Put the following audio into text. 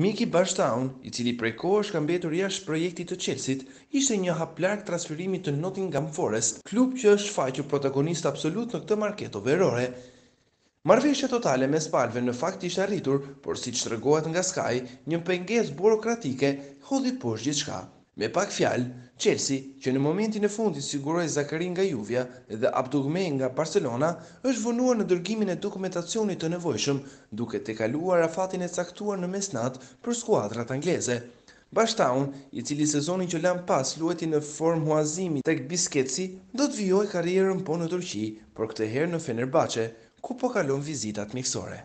Miki Bashtown, i cili prej kohë është ka mbetur jashtë projektit të Qelsit, ishte një haplark transferimi të Nottingham Forest, klub që është faqur protagonist absolut në këtë marketo verore. Marveshja totale me spalve në fakt ishte arritur, por si që të rëgohet nga Sky, një penges burokratike hodhi përsh gjithë shka. Me pak fjalë, Chelsea, që në momentin e fundit siguroi Zakari nga Juve dhe Abdoume nga Barcelona, është vonuar në dërgimin e dokumentacionit të nevojshëm, duke tekaluar afatin e caktuar në mesnat për skuadrat angleze. Bashtaun, i cili sezonin që lan pas lueti në formë huazimi tek Bisketsi, do të vijojë karrierën po në Turqi, por këtë herë në Fenerbahçe, ku po kalon vizitat mjekësore.